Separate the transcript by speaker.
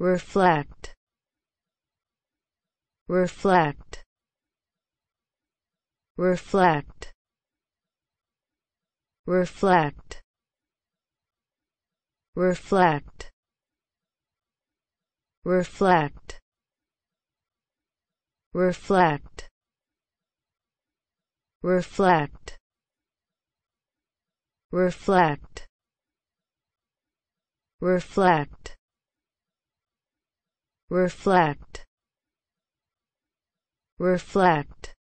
Speaker 1: reflect reflect reflect reflect reflect reflect reflect reflect reflect reflect reflect
Speaker 2: reflect